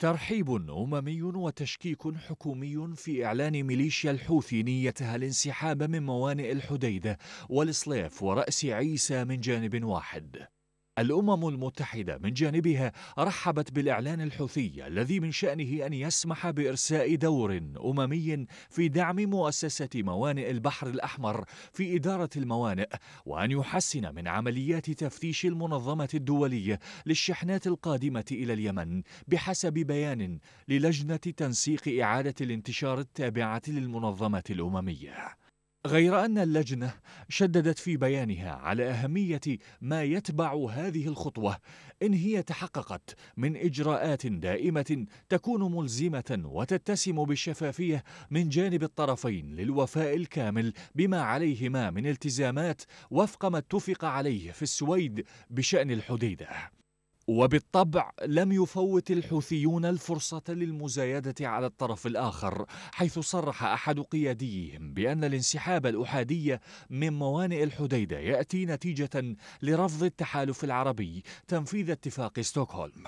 ترحيب أممي وتشكيك حكومي في إعلان ميليشيا الحوثي نيتها الانسحاب من موانئ الحديدة والإصلاف ورأس عيسى من جانب واحد الأمم المتحدة من جانبها رحبت بالإعلان الحوثي الذي من شأنه أن يسمح بإرساء دور أممي في دعم مؤسسة موانئ البحر الأحمر في إدارة الموانئ وأن يحسن من عمليات تفتيش المنظمة الدولية للشحنات القادمة إلى اليمن بحسب بيان للجنة تنسيق إعادة الانتشار التابعة للمنظمة الأممية غير أن اللجنة شددت في بيانها على أهمية ما يتبع هذه الخطوة إن هي تحققت من إجراءات دائمة تكون ملزمة وتتسم بالشفافية من جانب الطرفين للوفاء الكامل بما عليهما من التزامات وفق ما اتفق عليه في السويد بشأن الحديدة وبالطبع لم يفوت الحوثيون الفرصة للمزايدة على الطرف الآخر حيث صرح أحد قياديهم بأن الانسحاب الأحادي من موانئ الحديدة يأتي نتيجة لرفض التحالف العربي تنفيذ اتفاق ستوكهولم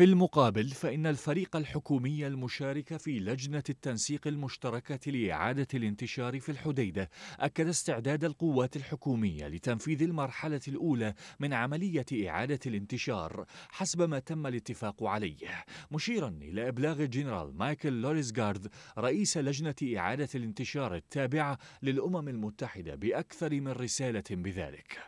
في المقابل فإن الفريق الحكومي المشارك في لجنة التنسيق المشتركة لإعادة الانتشار في الحديدة أكد استعداد القوات الحكومية لتنفيذ المرحلة الأولى من عملية إعادة الانتشار حسب ما تم الاتفاق عليه مشيرا إلى إبلاغ الجنرال مايكل لوريسغارد رئيس لجنة إعادة الانتشار التابعة للأمم المتحدة بأكثر من رسالة بذلك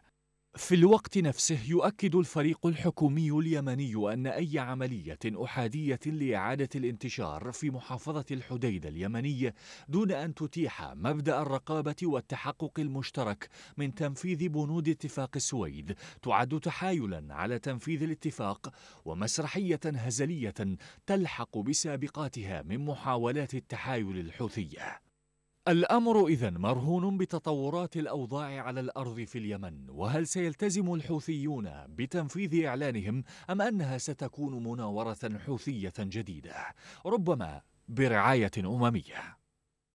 في الوقت نفسه يؤكد الفريق الحكومي اليمني أن أي عملية أحادية لإعادة الانتشار في محافظة الحديدة اليمنية دون أن تتيح مبدأ الرقابة والتحقق المشترك من تنفيذ بنود اتفاق السويد تعد تحايلا على تنفيذ الاتفاق ومسرحية هزلية تلحق بسابقاتها من محاولات التحايل الحوثية الأمر إذا مرهون بتطورات الأوضاع على الأرض في اليمن وهل سيلتزم الحوثيون بتنفيذ إعلانهم أم أنها ستكون مناورة حوثية جديدة ربما برعاية أممية